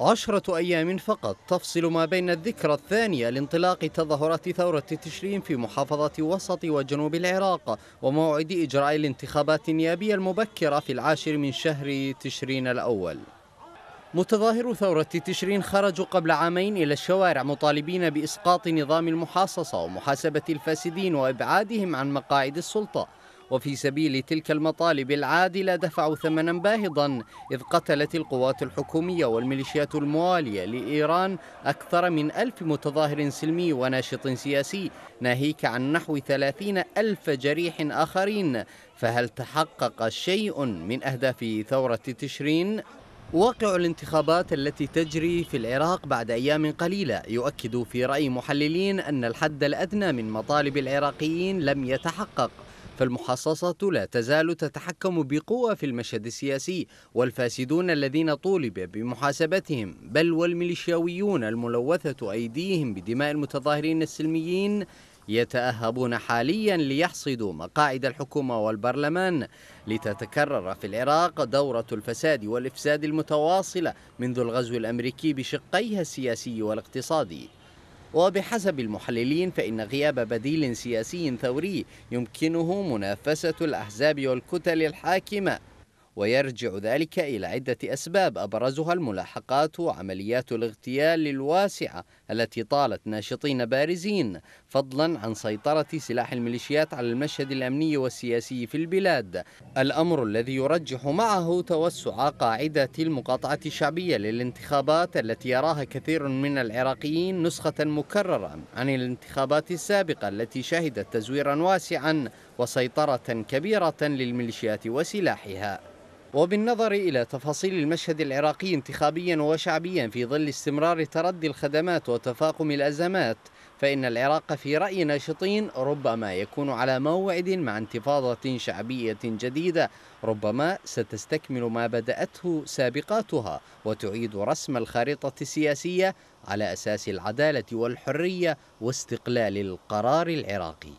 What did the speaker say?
عشرة أيام فقط تفصل ما بين الذكرى الثانية لانطلاق تظاهرات ثورة تشرين في محافظة وسط وجنوب العراق وموعد إجراء الانتخابات النيابية المبكرة في العاشر من شهر تشرين الأول متظاهرو ثورة تشرين خرجوا قبل عامين إلى الشوارع مطالبين بإسقاط نظام المحاصصة ومحاسبة الفاسدين وإبعادهم عن مقاعد السلطة وفي سبيل تلك المطالب العادلة دفعوا ثمنا باهظا إذ قتلت القوات الحكومية والميليشيات الموالية لإيران أكثر من ألف متظاهر سلمي وناشط سياسي ناهيك عن نحو ثلاثين ألف جريح آخرين فهل تحقق شيء من أهداف ثورة تشرين؟ واقع الانتخابات التي تجري في العراق بعد أيام قليلة يؤكد في رأي محللين أن الحد الأدنى من مطالب العراقيين لم يتحقق فالمحصصة لا تزال تتحكم بقوة في المشهد السياسي والفاسدون الذين طولب بمحاسبتهم بل والميليشياويون الملوثة أيديهم بدماء المتظاهرين السلميين يتأهبون حاليا ليحصدوا مقاعد الحكومة والبرلمان لتتكرر في العراق دورة الفساد والإفساد المتواصلة منذ الغزو الأمريكي بشقيها السياسي والاقتصادي وبحسب المحللين فإن غياب بديل سياسي ثوري يمكنه منافسة الأحزاب والكتل الحاكمة ويرجع ذلك إلى عدة أسباب أبرزها الملاحقات وعمليات الاغتيال الواسعة التي طالت ناشطين بارزين فضلا عن سيطرة سلاح الميليشيات على المشهد الأمني والسياسي في البلاد الأمر الذي يرجح معه توسع قاعدة المقاطعة الشعبية للانتخابات التي يراها كثير من العراقيين نسخة مكررة عن الانتخابات السابقة التي شهدت تزويرا واسعا وسيطرة كبيرة للميليشيات وسلاحها وبالنظر إلى تفاصيل المشهد العراقي انتخابيا وشعبيا في ظل استمرار تردي الخدمات وتفاقم الأزمات فإن العراق في رأي ناشطين ربما يكون على موعد مع انتفاضة شعبية جديدة ربما ستستكمل ما بدأته سابقاتها وتعيد رسم الخارطة السياسية على أساس العدالة والحرية واستقلال القرار العراقي